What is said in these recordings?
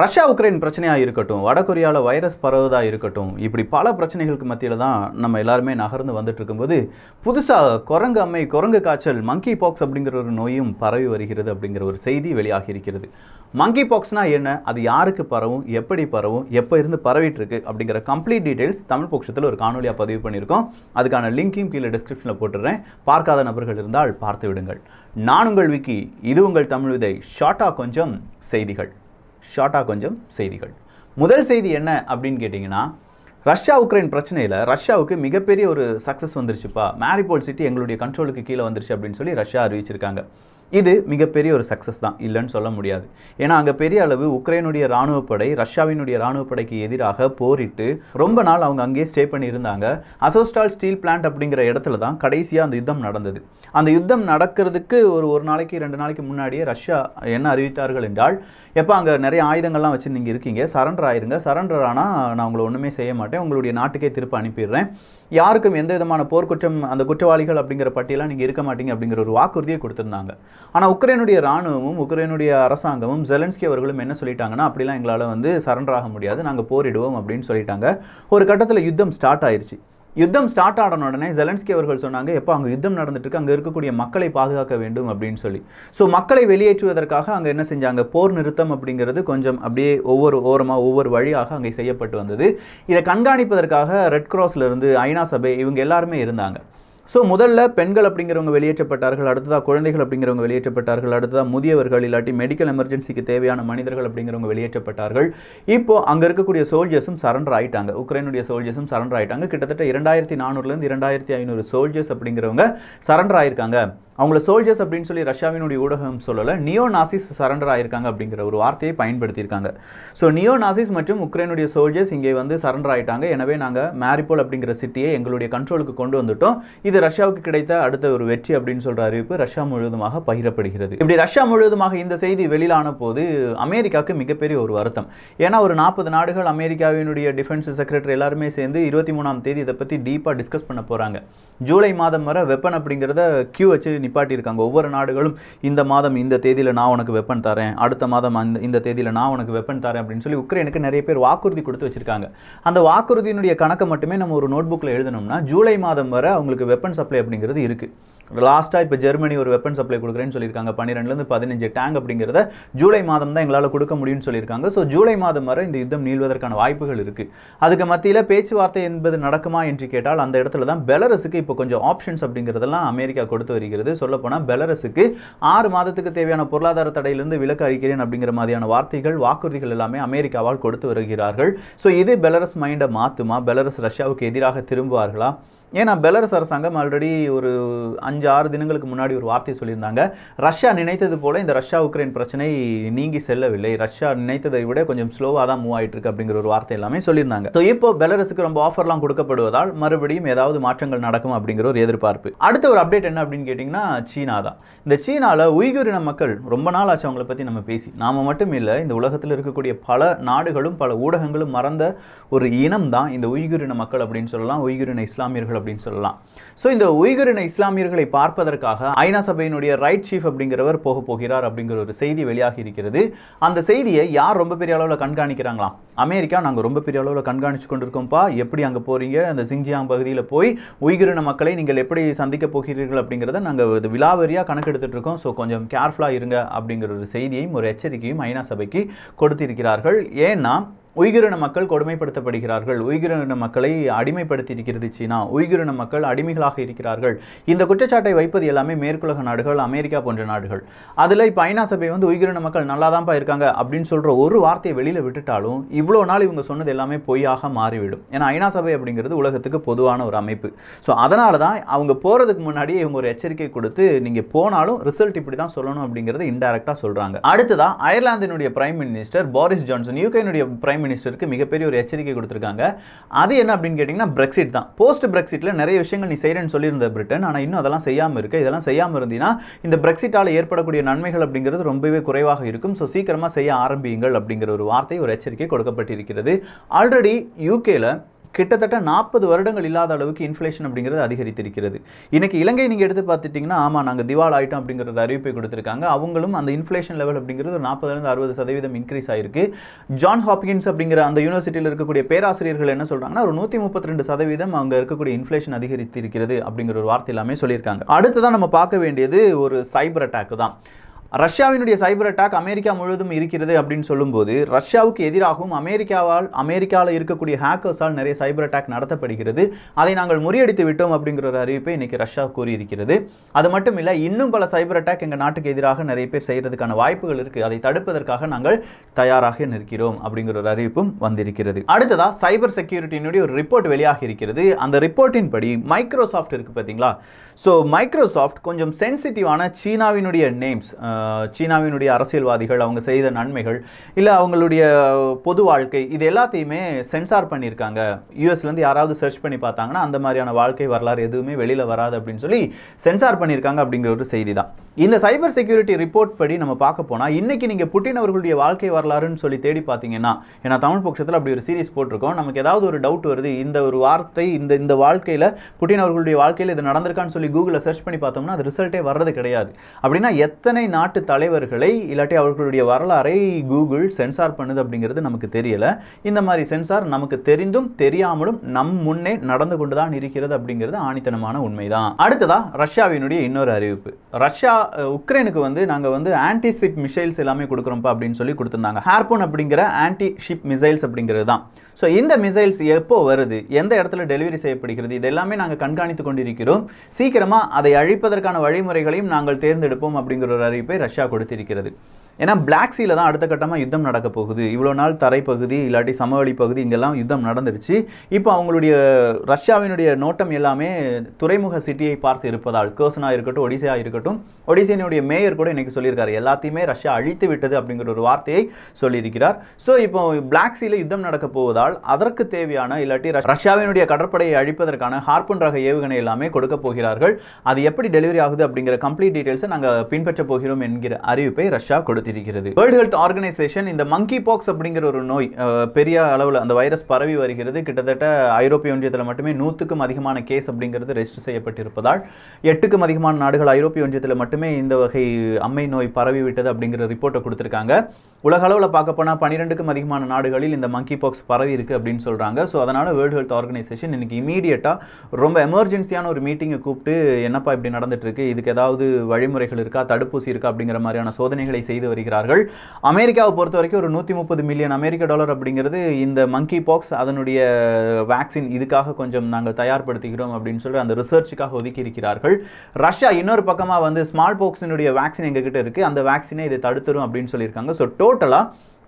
Russia Ukraine பிரச்சனையாக இருக்கட்டும் வடகொரியாவில் virus பரவுதாக இருக்கட்டும் இப்படி பல பிரச்சனைகளுக்கு மத்தியில் தான் நம்ம எல்லாருமே நகர்ந்து வந்துட்டு இருக்கும்போது புதுசாக குரங்கு அம்மை குரங்கு காய்ச்சல் மங்கி பாக்ஸ் அப்படிங்கிற ஒரு நோயும் பரவி வருகிறது அப்படிங்கிற ஒரு செய்தி வெளியாகி இருக்கிறது மங்கி பாக்ஸ்னா என்ன அது யாருக்கு பரவும் எப்படி பரவும் எப்போ இருந்து பரவிட்டு இருக்கு அப்படிங்கிற கம்ப்ளீட் டீடைல்ஸ் தமிழ் பட்சத்தில் ஒரு காணொலியாக பதிவு பண்ணியிருக்கோம் அதுக்கான லிங்க்கையும் கீழே டிஸ்கிரிப்ஷனில் போட்டுடுறேன் பார்க்காத நபர்கள் இருந்தால் பார்த்து விடுங்கள் நான் உங்கள் விக்கி இது உங்கள் தமிழ் விதை ஷார்ட்டாக கொஞ்சம் செய்திகள் ஷார்ட்டாக கொஞ்சம் செய்திகள் முதல் செய்தி என்ன அப்படின்னு கேட்டிங்கன்னா ரஷ்யா உக்ரைன் பிரச்சனையில் ரஷ்யாவுக்கு மிகப்பெரிய ஒரு சக்ஸஸ் வந்துருச்சுப்பா மேரிபோல் சிட்டி எங்களுடைய கண்ட்ரோலுக்கு கீழே வந்துருச்சு அப்படின்னு சொல்லி ரஷ்யா அறிவிச்சிருக்காங்க இது மிகப்பெரிய ஒரு சக்ஸஸ் தான் இல்லைன்னு சொல்ல முடியாது ஏன்னா அங்கே பெரிய அளவு உக்ரைனுடைய இராணுவப்படை ரஷ்யாவினுடைய இராணுவப்படைக்கு எதிராக போரிட்டு ரொம்ப நாள் அவங்க அங்கேயே ஸ்டே பண்ணியிருந்தாங்க அசோஸ்டால் ஸ்டீல் பிளான்ட் அப்படிங்கிற இடத்துல தான் கடைசியாக அந்த யுத்தம் நடந்தது அந்த யுத்தம் நடக்கிறதுக்கு ஒரு ஒரு நாளைக்கு ரெண்டு நாளைக்கு முன்னாடியே ரஷ்யா என்ன அறிவித்தார்கள் என்றால் எப்போ அங்கே நிறைய ஆயுதங்கள்லாம் வச்சு நீங்கள் இருக்கீங்க சரண்டர் ஆயிருங்க சரண்டர் ஆனால் நான் உங்களை ஒன்றுமே செய்ய மாட்டேன் உங்களுடைய நாட்டுக்கே திருப்ப அனுப்பிடுறேன் யாருக்கும் எந்த விதமான போர்க்குற்றம் அந்த குற்றவாளிகள் அப்படிங்கிற பட்டியலாம் நீங்கள் இருக்க மாட்டீங்க அப்படிங்கிற ஒரு வாக்குறுதியை கொடுத்துருந்தாங்க ஆனால் உக்ரைனுடைய ராணுவமும் உக்ரைனுடைய அரசாங்கமும் ஜெலன்ஸ்கி அவர்களும் என்ன சொல்லிட்டாங்கன்னா அப்படிலாம் எங்களால் வந்து சரண்டர் ஆக முடியாது நாங்கள் போரிடுவோம் அப்படின்னு சொல்லிட்டாங்க ஒரு கட்டத்தில் யுத்தம் ஸ்டார்ட் ஆயிடுச்சு யுத்தம் ஸ்டார்ட் ஆன உடனே ஜெலன்ஸ்கி அவர்கள் சொன்னாங்க எப்போ அங்கே யுத்தம் நடந்துட்டுருக்கு அங்கே இருக்கக்கூடிய மக்களை பாதுகாக்க வேண்டும் அப்படின்னு சொல்லி ஸோ மக்களை வெளியேற்றுவதற்காக அங்கே என்ன செஞ்சாங்க போர் நிறுத்தம் அப்படிங்கிறது கொஞ்சம் அப்படியே ஒவ்வொரு ஓரமாக ஒவ்வொரு வழியாக அங்கே செய்யப்பட்டு வந்தது இதை கண்காணிப்பதற்காக ரெட் கிராஸ்லேருந்து ஐநா சபை இவங்க எல்லாருமே இருந்தாங்க ஸோ முதல்ல பெண்கள் அப்படிங்கிறவங்க வெளியேற்றப்பட்டார்கள் அடுத்ததாக குழந்தைகள் அப்படிங்கிறவங்க வெளியேற்றப்பட்டார்கள் அடுத்ததாக முதியவர்கள் இல்லாட்டி மெடிக்கல் எமர்ஜென்சிக்கு தேவையான மனிதர்கள் அப்படிங்கிறவங்க வெளியேற்றப்பட்டார்கள் இப்போது அங்கே இருக்கக்கூடிய சோல்ஜர்ஸும் சரண்டர் ஆகிட்டாங்க உக்ரைனுடைய சோல்ஜர்ஸும் சரண்டர் ஆகிட்டாங்க கிட்டத்தட்ட இரண்டாயிரத்தி நானூறுலேருந்து இரண்டாயிரத்தி ஐநூறு சோல்ஜர்ஸ் அப்படிங்கிறவங்க சரண்டர் ஆகியிருக்காங்க அவங்கள சோல்ஜர்ஸ் அப்படின்னு சொல்லி ரஷ்யாவினுடைய ஊடகம் சொல்லலை நியோ நாசிஸ் சரண்டர் ஆயிருக்காங்க அப்படிங்கிற ஒரு வார்த்தையை பயன்படுத்தியிருக்காங்க ஸோ நியோ நாசிஸ் மற்றும் உக்ரைனுடைய சோல்ஜர்ஸ் இங்கே வந்து சரண்டர் ஆகிட்டாங்க எனவே நாங்கள் மேரிபோல் அப்படிங்கிற சிட்டியை எங்களுடைய கண்ட்ரோலுக்கு கொண்டு வந்துட்டோம் இது ரஷ்யாவுக்கு கிடைத்த அடுத்த ஒரு வெற்றி அப்படின்னு சொல்கிற அறிவிப்பு ரஷ்யா முழுவதுமாக பகிரப்படுகிறது இப்படி ரஷ்யா முழுவதுமாக இந்த செய்தி வெளியிலான போது அமெரிக்காவுக்கு மிகப்பெரிய ஒரு வருத்தம் ஏன்னா ஒரு நாற்பது நாடுகள் அமெரிக்காவினுடைய டிஃபென்ஸ் செக்ரட்டரி எல்லாருமே சேர்ந்து இருபத்தி மூணாம் தேதி இதை பற்றி டீப்பாக டிஸ்கஸ் பண்ண போகிறாங்க ஜூலை மாதம் வர வெப்பன் அப்படிங்கிறத கியூ வச்சு நிப்பாட்டியிருக்காங்க ஒவ்வொரு நாடுகளும் இந்த மாதம் இந்த தேதியில் நான் உனக்கு வெப்பன் தரேன் அடுத்த மாதம் அந்த இந்த தேதியில் நான் உனக்கு வெப்பன் தரேன் அப்படின்னு சொல்லி உக்ரைனுக்கு நிறைய பேர் வாக்குறுதி கொடுத்து வச்சிருக்காங்க அந்த வாக்குறுதியினுடைய கணக்கை மட்டுமே நம்ம ஒரு நோட் புக்கில் எழுதணும்னா ஜூலை மாதம் வரை அவங்களுக்கு வெப்பன் சப்ளை அப்படிங்கிறது இருக்குது லாஸ்ட்டாக இப்போ ஜெர்மனி ஒரு வெப்பன் சப்ளை கொடுக்குறேன்னு சொல்லியிருக்காங்க பன்னிரெண்டுலேருந்து பதினஞ்சு டேங்க் அப்படிங்கிறத ஜூலை மாதம் தான் எங்களால் கொடுக்க முடியும்னு சொல்லியிருக்காங்க ஸோ ஜூலை மாதம் வரை இந்த யுத்தம் நீள்வதற்கான வாய்ப்புகள் இருக்குது அதுக்கு மத்தியில் பேச்சுவார்த்தை என்பது நடக்குமா என்று கேட்டால் அந்த இடத்துல தான் பெலரஸுக்கு இப்போ கொஞ்சம் ஆப்ஷன்ஸ் அப்படிங்கிறதெல்லாம் அமெரிக்கா கொடுத்து வருகிறது சொல்லப்போனால் பெலரஸுக்கு ஆறு மாதத்துக்கு தேவையான பொருளாதார தடையிலிருந்து விலக்கு அளிக்கிறேன் அப்படிங்கிற மாதிரியான வார்த்தைகள் வாக்குறுதிகள் எல்லாமே அமெரிக்காவால் கொடுத்து வருகிறார்கள் ஸோ இது பெலரஸ் மைண்டை மாற்றுமா பெலரஸ் ரஷ்யாவுக்கு எதிராக திரும்புவார்களா ஏன்னா பெலரஸ் அரசாங்கம் ஆல்ரெடி ஒரு அஞ்சு ஆறு தினங்களுக்கு முன்னாடி ஒரு வார்த்தை சொல்லியிருந்தாங்க ரஷ்யா நினைத்தது போல் இந்த ரஷ்யா உக்ரைன் பிரச்சனை நீங்கி செல்லவில்லை ரஷ்யா நினைத்ததை விட கொஞ்சம் ஸ்லோவாக தான் மூவ் ஆகிட்டு இருக்கு அப்படிங்கிற ஒரு வார்த்தை எல்லாமே சொல்லியிருந்தாங்க ஸோ இப்போ பெலரஸுக்கு ரொம்ப ஆஃபர்லாம் கொடுக்கப்படுவதால் மறுபடியும் ஏதாவது மாற்றங்கள் நடக்கும் அப்படிங்கிற ஒரு எதிர்பார்ப்பு அடுத்த ஒரு அப்டேட் என்ன அப்படின்னு கேட்டிங்கன்னா சீனா தான் இந்த சீனாவில் உய்குரின மக்கள் ரொம்ப நாள் ஆச்சு அவங்கள பற்றி நம்ம பேசி நாம் மட்டும் இல்லை இந்த உலகத்தில் இருக்கக்கூடிய பல நாடுகளும் பல ஊடகங்களும் மறந்த ஒரு இனம் தான் இந்த உய்குரின மக்கள் அப்படின்னு சொல்லலாம் உய்குரின இஸ்லாமியர்கள் அப்படின்னு சொல்லலாம் ஸோ இந்த உய்கரின இஸ்லாமியர்களை பார்ப்பதற்காக ஐநா சபையினுடைய ரைட் சீஃப் அப்படிங்கிறவர் போக போகிறார் அப்படிங்கிற ஒரு செய்தி வெளியாகி இருக்கிறது அந்த செய்தியை யார் ரொம்ப பெரிய அளவில் கண்காணிக்கிறாங்களாம் அமெரிக்கா நாங்கள் ரொம்ப பெரிய அளவில் கண்காணித்து கொண்டிருக்கோம்ப்பா எப்படி அங்கே போகிறீங்க அந்த சிங்ஜியாங் பகுதியில் போய் உய்கிரின மக்களை நீங்கள் எப்படி சந்திக்க போகிறீர்கள் அப்படிங்கிறத நாங்கள் இது விலாவரியாக கணக்கெடுத்துட்டு இருக்கோம் ஸோ கொஞ்சம் கேர்ஃபுல்லாக இருங்க அப்படிங்கிற ஒரு செய்தியையும் ஒரு எச்சரிக்கையும் ஐநா சபைக்கு கொடுத்திருக்கிறார்கள் ஏன்னா உய்குரின மக்கள் கொடுமைப்படுத்தப்படுகிறார்கள் உய்குரின மக்களை அடிமைப்படுத்தி இருக்கிறது சீனா உய்குரின மக்கள் அடிமைகளாக இருக்கிறார்கள் இந்த குற்றச்சாட்டை வைப்பது எல்லாமே மேற்குலக நாடுகள் அமெரிக்கா போன்ற நாடுகள் அதில் இப்போ ஐநா சபை வந்து உய்குரின மக்கள் நல்லா தான் இருக்காங்க அப்படின்னு சொல்கிற ஒரு வார்த்தையை வெளியில் விட்டுட்டாலும் இவ்வளோ நாள் இவங்க சொன்னது எல்லாமே பொய்யாக மாறிவிடும் ஏன்னா ஐநா சபை அப்படிங்கிறது உலகத்துக்கு பொதுவான ஒரு அமைப்பு ஸோ அதனால தான் அவங்க போகிறதுக்கு முன்னாடியே இவங்க ஒரு எச்சரிக்கை கொடுத்து நீங்கள் போனாலும் ரிசல்ட் இப்படி தான் சொல்லணும் அப்படிங்கிறத இன்டெரக்டாக சொல்கிறாங்க அடுத்ததாக அயர்லாந்தினுடைய பிரைம் மினிஸ்டர் பாரிஸ் ஜான்சன் யூகேனுடைய பிரைம் மினிஸ்டருக்கு மிகப்பெரிய ஒரு எச்சரிக்கை கொடுத்துருக்காங்க அது என்ன அப்படின்னு கேட்டிங்கன்னா பிரெக்சிட் தான் போஸ்ட் பிரெக்சிட்டில் நிறைய விஷயங்கள் நீ செய்கிறேன்னு சொல்லியிருந்த பிரிட்டன் ஆனால் இன்னும் அதெல்லாம் செய்யாமல் இருக்குது இதெல்லாம் செய்யாமல் இருந்தீங்கன்னா இந்த பிரெக்சிட்டால் ஏற்படக்கூடிய நன்மைகள் அப்படிங்கிறது ரொம்பவே குறைவாக இருக்கும் ஸோ சீக்கிரமாக செய்ய ஆரம்பியுங்கள் அப்படிங்கிற ஒரு வார்த்தை ஒரு எச்சரிக்கை கொடுக்கப்பட்டிருக்கிறது ஆல்ரெடி யூகேல கிட்டத்தட்ட நாற்பது வருடங்கள் இல்லாத அளவுக்கு இன்ஃப்ளேஷன் அப்படிங்கிறது அதிகரித்திருக்கிறது இன்னைக்கு இலங்கை நீங்கள் எடுத்து பார்த்துட்டிங்கன்னா ஆமாம் நாங்கள் திவால் ஆகிட்டோம் அப்படிங்கிற அறிவிப்பை கொடுத்துருக்காங்க அவங்களும் அந்த இன்ஃப்ளேஷன் லெவல் அப்படிங்கிறது ஒரு நாற்பதுலேருந்து அறுபது சதவீதம் இன்க்ரீஸ் ஆயிருக்கு ஜான் ஹாப்கின்ஸ் அப்படிங்கிற அந்த யூனிவர்சிட்டியில் இருக்கக்கூடிய பேராசிரியர்கள் என்ன சொல்கிறாங்கன்னா ஒரு நூற்றி முப்பத்தி ரெண்டு சதவீதம் அங்கே இருக்கக்கூடிய இன்ஃப்ளேஷன் அதிகரித்திருக்கிறது அப்படிங்கிற ஒரு வார்த்தை எல்லாமே சொல்லியிருக்காங்க அடுத்ததான் நம்ம பார்க்க வேண்டியது ஒரு சைபர் அட்டாக் தான் ரஷ்யாவினுடைய சைபர் அட்டாக் அமெரிக்கா முழுவதும் இருக்கிறது அப்படின்னு சொல்லும்போது ரஷ்யாவுக்கு எதிராகவும் அமெரிக்காவால் அமெரிக்காவில் இருக்கக்கூடிய ஹேக்கர்ஸால் நிறைய சைபர் அட்டாக் நடத்தப்படுகிறது அதை நாங்கள் முறியடித்து விட்டோம் அப்படிங்கிற ஒரு அறிவிப்பை இன்றைக்கி ரஷ்யா கூறியிருக்கிறது அது மட்டும் இல்லை இன்னும் பல சைபர் அட்டாக் எங்கள் நாட்டுக்கு எதிராக நிறைய பேர் செய்கிறதுக்கான வாய்ப்புகள் இருக்குது அதை தடுப்பதற்காக நாங்கள் தயாராக நிற்கிறோம் அப்படிங்கிற ஒரு அறிவிப்பும் வந்திருக்கிறது அடுத்ததாக சைபர் செக்யூரிட்டியினுடைய ஒரு ரிப்போர்ட் வெளியாக இருக்கிறது அந்த ரிப்போர்ட்டின் படி மைக்ரோசாஃப்ட் இருக்குது பார்த்தீங்களா ஸோ மைக்ரோசாஃப்ட் கொஞ்சம் சென்சிட்டிவான சீனாவினுடைய நேம்ஸ் சீனாவினுடைய அரசியல்வாதிகள் அவங்க செய்த நன்மைகள் இல்லை அவங்களுடைய பொது வாழ்க்கை இது எல்லாத்தையுமே சென்சார் பண்ணியிருக்காங்க யூஎஸ்லேருந்து யாராவது சர்ச் பண்ணி பார்த்தாங்கன்னா அந்த மாதிரியான வாழ்க்கை வரலாறு எதுவுமே வெளியில் வராது அப்படின்னு சொல்லி சென்சார் பண்ணியிருக்காங்க அப்படிங்கிற ஒரு செய்தி தான் இந்த சைபர் செக்யூரிட்டி ரிப்போர்ட் படி நம்ம பார்க்க போனால் இன்றைக்கி நீங்கள் புட்டின் அவர்களுடைய வாழ்க்கை வரலாறுன்னு சொல்லி தேடி பார்த்தீங்கன்னா ஏன்னா தமிழ் பட்சத்தில் அப்படி ஒரு சீரிஸ் போட்டிருக்கோம் நமக்கு ஏதாவது ஒரு டவுட் வருது இந்த ஒரு வார்த்தை இந்த இந்த வாழ்க்கையில் புட்டின் அவர்களுடைய வாழ்க்கையில் இது நடந்திருக்கான்னு சொல்லி கூகுளில் சர்ச் பண்ணி பார்த்தோம்னா அது ரிசல்ட்டே வர்றது கிடையாது அப்படின்னா எத்தனை நாட் நாட்டு தலைவர்களை இல்லாட்டி அவர்களுடைய வரலாறை கூகுள் சென்சார் பண்ணுது அப்படிங்கிறது நமக்கு தெரியலை இந்த மாதிரி சென்சார் நமக்கு தெரிந்தும் தெரியாமலும் நம் முன்னே நடந்து கொண்டு தான் இருக்கிறது அப்படிங்கிறது ஆணித்தனமான உண்மைதான் அடுத்ததா ரஷ்யாவினுடைய இன்னொரு அறிவிப்பு ரஷ்யா உக்ரைனுக்கு வந்து நாங்கள் வந்து ஆன்டி ஷிப் மிசைல்ஸ் எல்லாமே கொடுக்குறோம்ப்பா அப்படின்னு சொல்லி கொடுத்துருந்தாங்க ஹேர்போன் அப்படிங்கிற ஆன்டி ஷிப் மிசைல்ஸ் அப்படிங்கிறது தான் ஸோ இந்த மிசைல்ஸ் எப்போ வருது எந்த இடத்துல டெலிவரி செய்யப்படுகிறது இது எல்லாமே நாங்கள் கண்காணித்து கொண்டிருக்கிறோம் சீக்கிரமாக அதை அழிப்பதற்கான வழிமுறைகளையும் நாங்கள் தேர்ந்தெடுப்போம் அப்படிங்கிற ஒரு அறிவிப்பை ரஷ்யா கொடுத்திருக்கிறது ஏன்னா பிளாக் சீல தான் அடுத்த கட்டமாக யுத்தம் நடக்க போகுது இவ்வளோ நாள் தரைப்பகுதி இல்லாட்டி சமவெளி பகுதி இங்கெல்லாம் யுத்தம் நடந்துருச்சு இப்போ அவங்களுடைய ரஷ்யாவினுடைய நோட்டம் எல்லாமே துறைமுக சிட்டியை பார்த்து இருப்பதால் கேர்சனாக இருக்கட்டும் ஒடிசா இருக்கட்டும் ஒடிசையினுடைய மேயர் கூட இன்றைக்கி சொல்லியிருக்காரு எல்லாத்தையுமே ரஷ்யா அழித்து விட்டது அப்படிங்கிற ஒரு வார்த்தையை சொல்லியிருக்கிறார் ஸோ இப்போ பிளாக் சீல யுத்தம் நடக்க போவதால் அதற்கு தேவையான இல்லாட்டி ரஷ்யாவினுடைய கடற்படையை அழிப்பதற்கான ஹார்பன் ரக ஏவுகணை எல்லாமே கொடுக்க போகிறார்கள் அது எப்படி டெலிவரி ஆகுது அப்படிங்கிற கம்ப்ளீட் டீட்டெயில்ஸை நாங்கள் பின்பற்ற போகிறோம் என்கிற அறிவிப்பை ரஷ்யா கொடுத்து ஏற்படுத்தியிருக்கிறது வேர்ல்டு ஹெல்த் ஆர்கனைசேஷன் இந்த மங்கி பாக்ஸ் அப்படிங்கிற ஒரு நோய் பெரிய அளவில் அந்த வைரஸ் பரவி வருகிறது கிட்டத்தட்ட ஐரோப்பிய ஒன்றியத்தில் மட்டுமே நூற்றுக்கும் அதிகமான கேஸ் அப்படிங்கிறது ரெஜிஸ்டர் செய்யப்பட்டிருப்பதால் எட்டுக்கும் அதிகமான நாடுகள் ஐரோப்பிய ஒன்றியத்தில் மட்டுமே இந்த வகை அம்மை நோய் பரவிவிட்டது அப்படிங்கிற ரிப்போர்ட்டை கொடுத்துருக்காங்க உலக அளவில் பார்க்க போனால் பன்னிரெண்டுக்கும் அதிகமான நாடுகளில் இந்த மங்கி பாக்ஸ் பரவி இருக்குது அப்படின்னு சொல்கிறாங்க ஸோ அதனால் வேர்ல்டு ஹெல்த் ஆர்கனைசேஷன் இன்றைக்கி இமீடியட்டாக ரொம்ப எமர்ஜென்சியான ஒரு மீட்டிங்கை கூப்பிட்டு என்னப்பா இப்படி நடந்துட்டுருக்கு இதுக்கு ஏதாவது வழிமுறைகள் இருக்கா தடுப்பூசி இருக்கா அப்படிங்கிற மாதிரியான சோதனைகளை செய்து வருகிறார்கள் அமெரிக்காவை பொறுத்த வரைக்கும் ஒரு நூற்றி முப்பது மில்லியன் அமெரிக்க டாலர் அப்படிங்கிறது இந்த மங்கி பாக்ஸ் அதனுடைய வேக்சின் இதுக்காக கொஞ்சம் நாங்கள் தயார்படுத்துகிறோம் அப்படின்னு சொல்லி அந்த ரிசர்ச்சுக்காக ஒதுக்கி இருக்கிறார்கள் ரஷ்யா இன்னொரு பக்கமாக வந்து ஸ்மால் பாக்ஸினுடைய வேக்சின் எங்ககிட்ட இருக்குது அந்த வேக்சினை இதை தடுத்துரும் அப்படின்னு சொல்லியிருக்காங்க ஸோ டோட்டலாக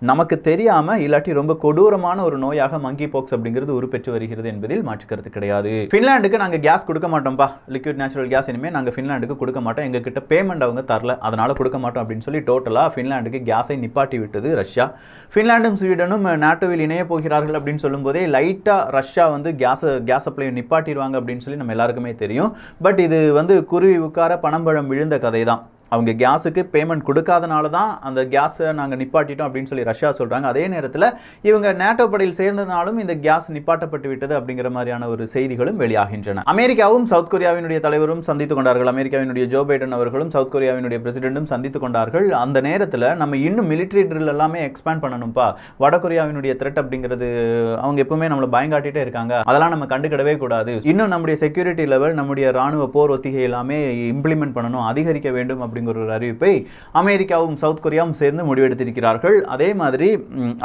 நமக்கு தெரியாமல் இல்லாட்டி ரொம்ப கொடூரமான ஒரு நோயாக மங்கி பாக்ஸ் அப்படிங்கிறது உருப்பெற்று வருகிறது என்பதில் மாற்றுக்கிறது கிடையாது ஃபின்லாண்டுக்கு நாங்கள் கேஸ் கொடுக்க மாட்டோம்ப்பா லிக்விட் நேச்சுரல் கேஸ் இனிமேல் நாங்கள் ஃபின்லாண்டுக்கு கொடுக்க மாட்டோம் எங்ககிட்ட பேமெண்ட் அவங்க தரல அதனால் கொடுக்க மாட்டோம் அப்படின்னு சொல்லி டோட்டலாக ஃபின்லாண்டுக்கு கேஸை நிப்பாட்டி விட்டது ரஷ்யா ஃபின்லாண்டும் ஸ்வீடனும் நாட்டோவில் இணைய போகிறார்கள் அப்படின்னு சொல்லும்போதே லைட்டாக ரஷ்யா வந்து கேஸ் கேஸ் சப்ளை நிப்பாட்டிடுவாங்க அப்படின்னு சொல்லி நம்ம எல்லாருக்குமே தெரியும் பட் இது வந்து குருவி உட்கார பணம்பழம் விழுந்த கதை தான் அவங்க கேஸுக்கு பேமெண்ட் கொடுக்காதனால தான் அந்த கேஸை நாங்கள் நிப்பாட்டிட்டோம் அப்படின்னு சொல்லி ரஷ்யா சொல்கிறாங்க அதே நேரத்தில் இவங்க நேட்டோ படையில் சேர்ந்ததுனாலும் இந்த கேஸ் நிப்பாட்டப்பட்டு விட்டது அப்படிங்கிற மாதிரியான ஒரு செய்திகளும் வெளியாகின்றன அமெரிக்காவும் சவுத் கொரியாவினுடைய தலைவரும் சந்தித்துக் கொண்டார்கள் அமெரிக்காவினுடைய ஜோ பைடன் அவர்களும் சவுத் கொரியாவினுடைய பிரசிடென்ட்டும் சந்தித்துக் கொண்டார்கள் அந்த நேரத்தில் நம்ம இன்னும் மிலிட்ரி ட்ரில் எல்லாமே எக்ஸ்பேண்ட் பண்ணணும்ப்பா வட கொரியாவினுடைய த்ரெட் அப்படிங்கிறது அவங்க எப்பவுமே நம்மளை பயங்காட்டிட்டே இருக்காங்க அதெல்லாம் நம்ம கண்டுக்கிடவே கூடாது இன்னும் நம்முடைய செக்யூரிட்டி லெவல் நம்முடைய ராணுவ போர் ஒத்திகை எல்லாமே இம்ப்ளிமெண்ட் பண்ணணும் அதிகரிக்க வேண்டும் அப்படி அப்படிங்கிற ஒரு அறிவிப்பை அமெரிக்காவும் சவுத் கொரியாவும் சேர்ந்து முடிவெடுத்திருக்கிறார்கள் அதே மாதிரி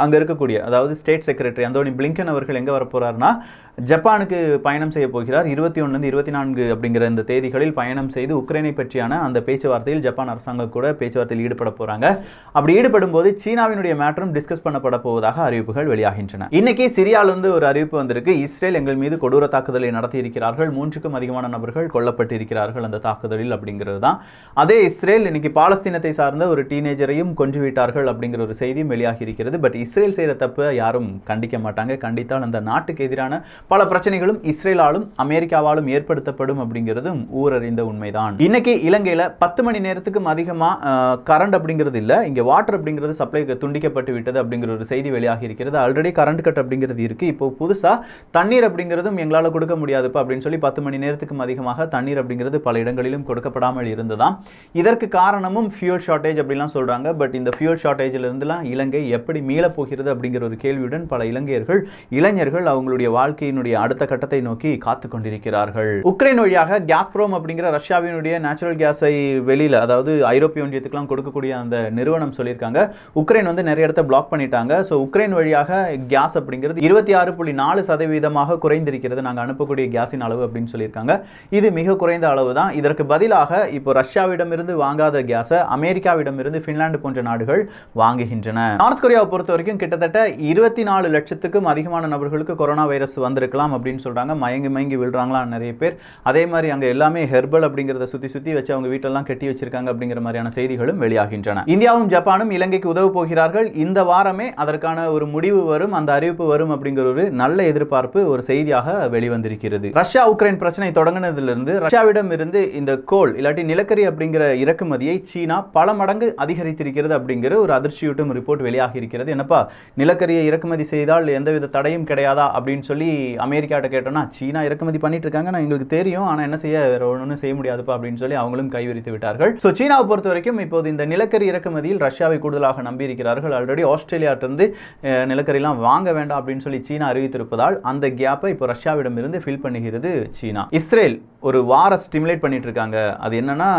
அங்கே இருக்கக்கூடிய அதாவது ஸ்டேட் செக்ரட்டரி அந்தோனி பிளிங்கன் அவர்கள் எங்கே வரப்போகிறார்னா ஜப்பானுக்கு பயணம் செய்ய போகிறார் இருபத்தி ஒன்றுலேருந்து இருபத்தி நான்கு அப்படிங்கிற இந்த தேதிகளில் பயணம் செய்து உக்ரைனை பற்றியான அந்த பேச்சுவார்த்தையில் ஜப்பான் அரசாங்கம் கூட பேச்சுவார்த்தையில் ஈடுபட போகிறாங்க அப்படி ஈடுபடும் போது சீனாவினுடைய மேட்டரும் டிஸ்கஸ் பண்ணப்பட போவதாக அறிவிப்புகள் வெளியாகின்றன இன்னைக்கு சிரியாவிலிருந்து ஒரு அறிவிப்பு வந்திருக்கு இஸ்ரேல் எங்கள் மீது கொடூர தாக்குதலை நடத்தியிருக்கிறார்கள் மூன்றுக்கும் அதிகமான நபர்கள் கொல்லப்பட்டிருக்கிறார்கள் அந்த தாக்குதலில் அப்படிங்கிறது தான் அதே இஸ்ரேல் இஸ்ரேல் இன்னைக்கு பாலஸ்தீனத்தை சார்ந்த ஒரு டீனேஜரையும் கொன்று விட்டார்கள் அப்படிங்கிற ஒரு செய்தியும் வெளியாகி இருக்கிறது பட் இஸ்ரேல் செய்கிற தப்பு யாரும் கண்டிக்க மாட்டாங்க கண்டித்தால் அந்த நாட்டுக்கு எதிரான பல பிரச்சனைகளும் இஸ்ரேலாலும் அமெரிக்காவாலும் ஏற்படுத்தப்படும் அப்படிங்கிறதும் ஊரறிந்த உண்மைதான் இன்னைக்கு இலங்கையில் பத்து மணி நேரத்துக்கும் அதிகமாக கரண்ட் அப்படிங்கிறது இல்லை இங்கே வாட்டர் அப்படிங்கிறது சப்ளை துண்டிக்கப்பட்டு விட்டது அப்படிங்கிற ஒரு செய்தி வெளியாகி இருக்கிறது ஆல்ரெடி கரண்ட் கட் அப்படிங்கிறது இருக்குது இப்போ புதுசாக தண்ணீர் அப்படிங்கிறதும் எங்களால் கொடுக்க முடியாதுப்பா அப்படின்னு சொல்லி பத்து மணி நேரத்துக்கும் அதிகமாக தண்ணீர் அப்படிங்கிறது பல இடங்களிலும் கொடுக்கப்படாமல் இருந்ததாம் இது இதற்கு காரணமும் ஃபியூல் ஷார்ட்டேஜ் அப்படிலாம் சொல்கிறாங்க பட் இந்த ஃபியூல் ஷார்ட்டேஜிலிருந்துலாம் இலங்கை எப்படி மீளப்போகிறது அப்படிங்கிற ஒரு கேள்வியுடன் பல இலங்கையர்கள் இளைஞர்கள் அவங்களுடைய வாழ்க்கையினுடைய அடுத்த கட்டத்தை நோக்கி காத்து கொண்டிருக்கிறார்கள் உக்ரைன் வழியாக கேஸ்ப்ரோம் அப்படிங்கிற ரஷ்யாவினுடைய நேச்சுரல் கேஸை வெளியில் அதாவது ஐரோப்பிய ஒன்றியத்துக்குலாம் கொடுக்கக்கூடிய அந்த நிறுவனம் சொல்லியிருக்காங்க உக்ரைன் வந்து நிறைய இடத்த பிளாக் பண்ணிட்டாங்க ஸோ உக்ரைன் வழியாக கேஸ் அப்படிங்கிறது இருபத்தி ஆறு புள்ளி நாலு சதவீதமாக குறைந்திருக்கிறது நாங்கள் அனுப்பக்கூடிய கேஸின் அளவு அப்படின்னு சொல்லியிருக்காங்க இது மிக குறைந்த அளவு தான் இதற்கு பதிலாக இப்போ ரஷ்யாவிடமிருந்து வாங்காத கேஸை இருந்து ஃபின்லாந்து போன்ற நாடுகள் வாங்குகின்றன நார்த் கொரியாவை பொறுத்த வரைக்கும் கிட்டத்தட்ட இருபத்தி நாலு லட்சத்துக்கும் அதிகமான நபர்களுக்கு கொரோனா வைரஸ் வந்திருக்கலாம் அப்படின்னு சொல்றாங்க மயங்கி மயங்கி விழுறாங்களா நிறைய பேர் அதே மாதிரி அங்கே எல்லாமே ஹெர்பல் அப்படிங்கிறத சுத்தி சுத்தி வச்சு அவங்க வீட்டெல்லாம் கட்டி வச்சிருக்காங்க அப்படிங்கிற மாதிரியான செய்திகளும் வெளியாகின்றன இந்தியாவும் ஜப்பானும் இலங்கைக்கு உதவ போகிறார்கள் இந்த வாரமே அதற்கான ஒரு முடிவு வரும் அந்த அறிவிப்பு வரும் அப்படிங்கிற ஒரு நல்ல எதிர்பார்ப்பு ஒரு செய்தியாக வெளிவந்திருக்கிறது ரஷ்யா உக்ரைன் பிரச்சனை தொடங்கினதிலிருந்து ரஷ்யாவிடம் இருந்து இந்த கோல் இல்லாட்டி நிலக்கரி அப்படிங்கிற இறக்குமதியை சீனா பல மடங்கு அதிகரித்திருக்கிறது அப்படிங்கிற ஒரு அதிர்ச்சியூட்டும் ரிப்போர்ட் வெளியாக இருக்கிறது என்னப்பா நிலக்கரியை இறக்குமதி செய்தால் எந்தவித தடையும் கிடையாதா அப்படின்னு சொல்லி அமெரிக்காட்ட கேட்டோம்னா சீனா இறக்குமதி பண்ணிட்டு இருக்காங்க நான் எங்களுக்கு தெரியும் ஆனால் என்ன செய்ய வேற ஒன்றும் செய்ய முடியாதுப்பா அப்படின்னு சொல்லி அவங்களும் கைவிரித்து விட்டார்கள் ஸோ சீனாவை பொறுத்த வரைக்கும் இப்போது இந்த நிலக்கரி இறக்குமதியில் ரஷ்யாவை கூடுதலாக நம்பியிருக்கிறார்கள் ஆல்ரெடி ஆஸ்திரேலியாட்டிருந்து நிலக்கரிலாம் வாங்க வேண்டாம் அப்படின்னு சொல்லி சீனா அறிவித்திருப்பதால் அந்த கேப்பை இப்போ ரஷ்யாவிடமிருந்து ஃபில் பண்ணுகிறது சீனா இஸ்ரேல் ஒரு வார ஸ்டிமுலேட் பண்ணிட்டு இருக்காங்க அது என்னன்னா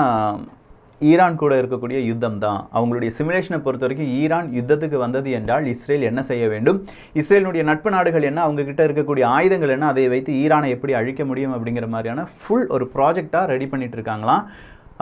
ஈரான் கூட இருக்கக்கூடிய யுத்தம் தான் அவங்களுடைய சிமுலேஷனை பொறுத்த வரைக்கும் ஈரான் யுத்தத்துக்கு வந்தது என்றால் இஸ்ரேல் என்ன செய்ய வேண்டும் இஸ்ரேலினுடைய நட்பு நாடுகள் என்ன கிட்ட இருக்கக்கூடிய ஆயுதங்கள் என்ன அதை வைத்து ஈரானை எப்படி அழிக்க முடியும் அப்படிங்கிற மாதிரியான ஃபுல் ஒரு ப்ராஜெக்டாக ரெடி பண்ணிட்டு இருக்காங்களாம்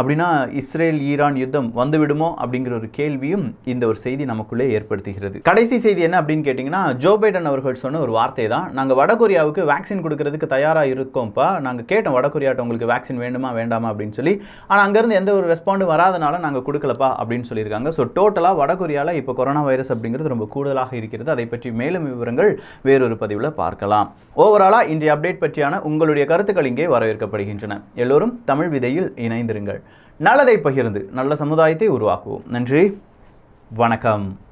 அப்படின்னா இஸ்ரேல் ஈரான் யுத்தம் வந்துவிடுமோ அப்படிங்கிற ஒரு கேள்வியும் இந்த ஒரு செய்தி நமக்குள்ளே ஏற்படுத்துகிறது கடைசி செய்தி என்ன அப்படின்னு கேட்டிங்கன்னா ஜோ பைடன் அவர்கள் சொன்ன ஒரு வார்த்தை தான் நாங்கள் வடகொரியாவுக்கு வேக்சின் கொடுக்கறதுக்கு தயாராக இருக்கோம்ப்பா நாங்கள் கேட்டோம் வடகொரியாட்ட உங்களுக்கு வேக்சின் வேண்டுமா வேண்டாமா அப்படின்னு சொல்லி ஆனால் அங்கேருந்து எந்த ஒரு ரெஸ்பாண்டும் வராதனால நாங்கள் கொடுக்கலப்பா அப்படின்னு சொல்லியிருக்காங்க ஸோ டோட்டலாக வடகொரியாவில் இப்போ கொரோனா வைரஸ் அப்படிங்கிறது ரொம்ப கூடுதலாக இருக்கிறது அதை பற்றி மேலும் விவரங்கள் வேறொரு பதிவில் பார்க்கலாம் ஓவராலாக இன்றைய அப்டேட் பற்றியான உங்களுடைய கருத்துக்கள் இங்கே வரவேற்கப்படுகின்றன எல்லோரும் தமிழ் விதையில் இணைந்திருங்கள் நல்லதை பகிர்ந்து நல்ல சமுதாயத்தை உருவாக்குவோம் நன்றி வணக்கம்